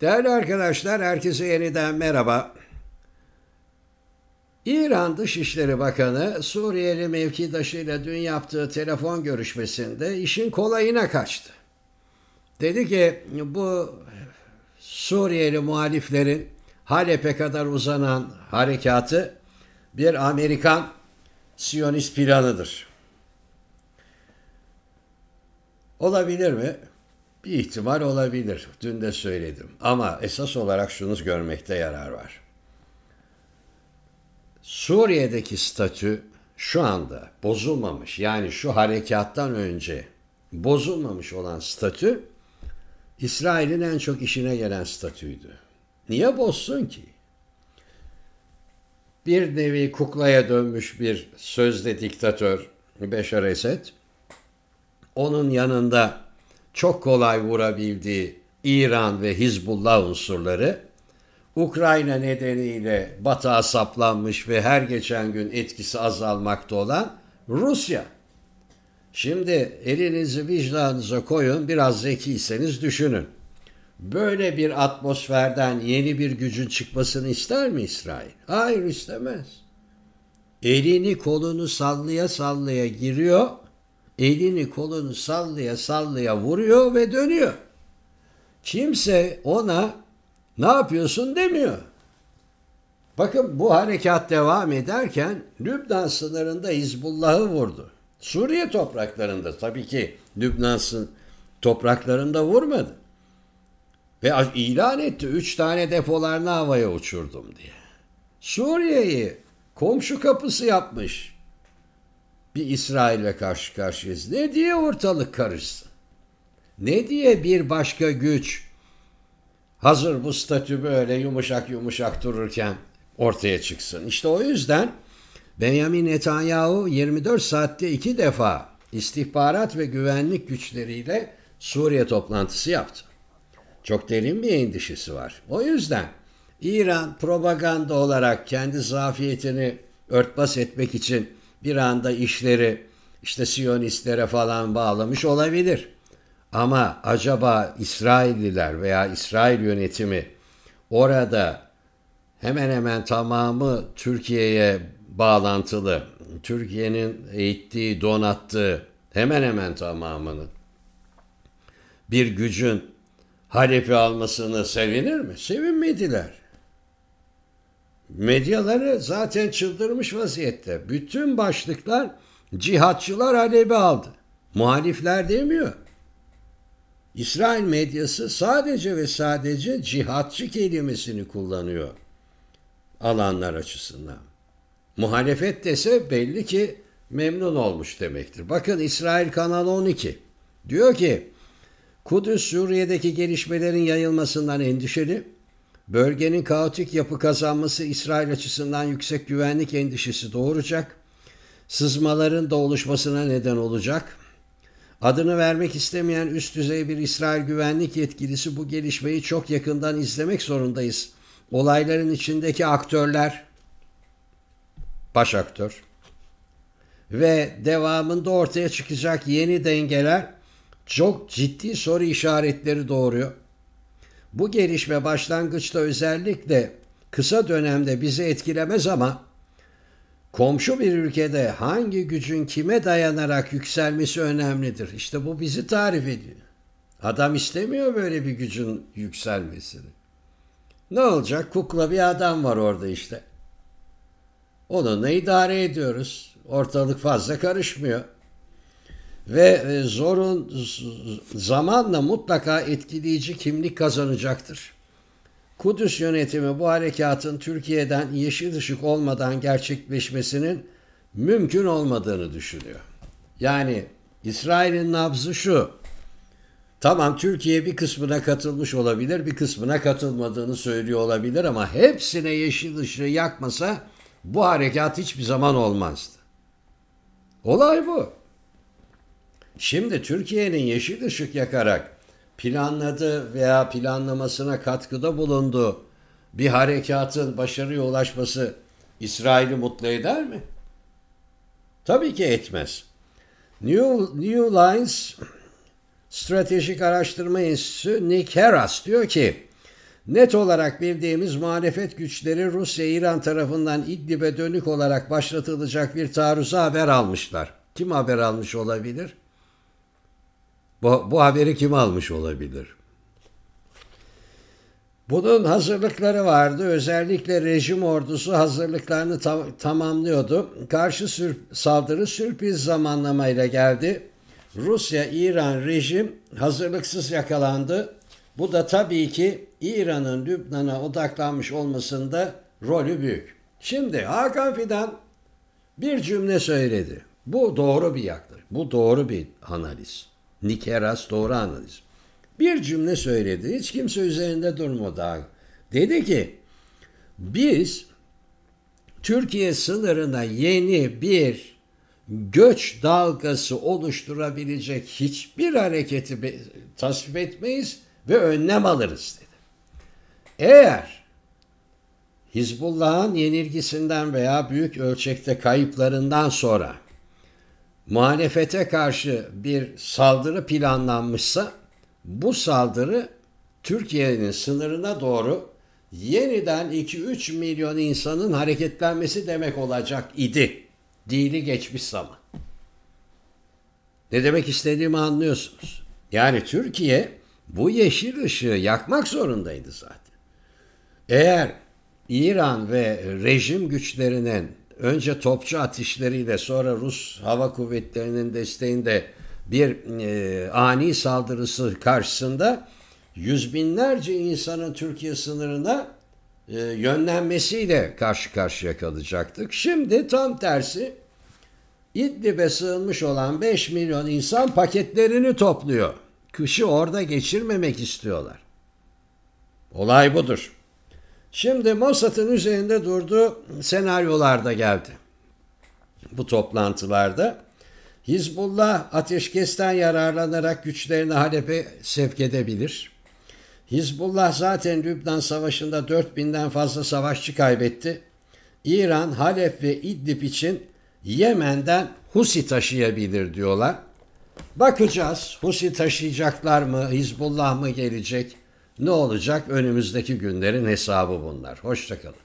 Değerli arkadaşlar, herkese yeniden merhaba. İran Dışişleri Bakanı Suriyeli mevkidaşıyla dün yaptığı telefon görüşmesinde işin kolayına kaçtı. Dedi ki bu Suriyeli muhaliflerin Halep'e kadar uzanan harekatı bir Amerikan Siyonist planıdır. Olabilir mi? Bir ihtimal olabilir. Dün de söyledim. Ama esas olarak şunu görmekte yarar var. Suriye'deki statü şu anda bozulmamış yani şu harekattan önce bozulmamış olan statü İsrail'in en çok işine gelen statüydü. Niye bozsun ki? Bir nevi kuklaya dönmüş bir sözde diktatör Beşar Esed onun yanında çok kolay vurabildiği İran ve Hizbullah unsurları Ukrayna nedeniyle batığa saplanmış ve her geçen gün etkisi azalmakta olan Rusya. Şimdi elinizi vicdanınıza koyun, biraz zekiyseniz düşünün. Böyle bir atmosferden yeni bir gücün çıkmasını ister mi İsrail? Hayır istemez. Elini kolunu sallaya sallaya giriyor elini kolunu sallaya sallaya vuruyor ve dönüyor. Kimse ona ne yapıyorsun demiyor. Bakın bu harekat devam ederken Lübnan sınırında Hizbullah'ı vurdu. Suriye topraklarında tabii ki Lübnan'ın topraklarında vurmadı. Ve ilan etti üç tane depolarını havaya uçurdum diye. Suriye'yi komşu kapısı yapmış bir İsrail'e karşı karşıyayız. Ne diye ortalık karışsın? Ne diye bir başka güç hazır bu statü böyle yumuşak yumuşak dururken ortaya çıksın? İşte o yüzden Benjamin Netanyahu 24 saatte iki defa istihbarat ve güvenlik güçleriyle Suriye toplantısı yaptı. Çok derin bir endişesi var. O yüzden İran propaganda olarak kendi zafiyetini örtbas etmek için bir anda işleri işte Siyonistlere falan bağlamış olabilir. Ama acaba İsrailliler veya İsrail yönetimi orada hemen hemen tamamı Türkiye'ye bağlantılı. Türkiye'nin eğittiği, donattığı hemen hemen tamamını bir gücün Halep'i almasını sevinir mi? Sevinmediler medyaları zaten çıldırmış vaziyette. Bütün başlıklar cihatçılar alevi aldı. Muhalifler demiyor. İsrail medyası sadece ve sadece cihatçı kelimesini kullanıyor alanlar açısından. Muhalefet dese belli ki memnun olmuş demektir. Bakın İsrail Kanal 12 diyor ki Kudüs Suriye'deki gelişmelerin yayılmasından endişeli Bölgenin kaotik yapı kazanması İsrail açısından yüksek güvenlik endişesi doğuracak, sızmaların da oluşmasına neden olacak. Adını vermek istemeyen üst düzey bir İsrail güvenlik yetkilisi bu gelişmeyi çok yakından izlemek zorundayız. Olayların içindeki aktörler, baş aktör ve devamında ortaya çıkacak yeni dengeler çok ciddi soru işaretleri doğuruyor. Bu gelişme başlangıçta özellikle kısa dönemde bizi etkilemez ama komşu bir ülkede hangi gücün kime dayanarak yükselmesi önemlidir. İşte bu bizi tarif ediyor. Adam istemiyor böyle bir gücün yükselmesini. Ne olacak? Kukla bir adam var orada işte. Onunla idare ediyoruz. Ortalık fazla karışmıyor ve e, zorun zamanla mutlaka etkileyici kimlik kazanacaktır. Kudüs yönetimi bu harekatın Türkiye'den yeşil ışık olmadan gerçekleşmesinin mümkün olmadığını düşünüyor. Yani İsrail'in nabzı şu. Tamam Türkiye bir kısmına katılmış olabilir, bir kısmına katılmadığını söylüyor olabilir ama hepsine yeşil ışığı yakmasa bu harekat hiçbir zaman olmazdı. Olay bu. Şimdi Türkiye'nin yeşil ışık yakarak planladı veya planlamasına katkıda bulundu bir harekatın başarıya ulaşması İsrail'i mutlu eder mi? Tabii ki etmez. New, New Lines Stratejik Araştırma Enstitüsü Nick Heras diyor ki net olarak bildiğimiz muhalefet güçleri Rusya-İran tarafından İdlib'e dönük olarak başlatılacak bir taarruza haber almışlar. Kim haber almış olabilir? Bu, bu haberi kim almış olabilir? Bunun hazırlıkları vardı. Özellikle rejim ordusu hazırlıklarını tam, tamamlıyordu. Karşı sür, saldırı sürpriz zamanlamayla geldi. Rusya-İran rejim hazırlıksız yakalandı. Bu da tabii ki İran'ın Lübnan'a odaklanmış olmasında rolü büyük. Şimdi Hakan Fidan bir cümle söyledi. Bu doğru bir yaklaşım. Bu doğru bir analiz. Nikeras doğru analiz. Bir cümle söyledi. Hiç kimse üzerinde durmadı. Dedi ki biz Türkiye sınırına yeni bir göç dalgası oluşturabilecek hiçbir hareketi tasvip etmeyiz ve önlem alırız dedi. Eğer Hizbullah'ın yenilgisinden veya büyük ölçekte kayıplarından sonra muhalefete karşı bir saldırı planlanmışsa bu saldırı Türkiye'nin sınırına doğru yeniden 2-3 milyon insanın hareketlenmesi demek olacak idi. Dili geçmiş zaman. Ne demek istediğimi anlıyorsunuz. Yani Türkiye bu yeşil ışığı yakmak zorundaydı zaten. Eğer İran ve rejim güçlerinin önce topçu ateşleriyle sonra Rus Hava Kuvvetleri'nin desteğinde bir e, ani saldırısı karşısında yüz binlerce insanın Türkiye sınırına e, yönlenmesiyle karşı karşıya kalacaktık. Şimdi tam tersi İdlib'e sığınmış olan 5 milyon insan paketlerini topluyor. Kışı orada geçirmemek istiyorlar. Olay budur. Şimdi Mossad'ın üzerinde durduğu senaryolarda geldi. Bu toplantılarda Hizbullah ateşkesten yararlanarak güçlerini Halep'e sevk edebilir. Hizbullah zaten Lübnan Savaşı'nda 4000'den fazla savaşçı kaybetti. İran, Halep ve İdlib için Yemen'den Husi taşıyabilir diyorlar. Bakacağız Husi taşıyacaklar mı, Hizbullah mı gelecek? Ne olacak önümüzdeki günlerin hesabı bunlar. Hoşçakalın.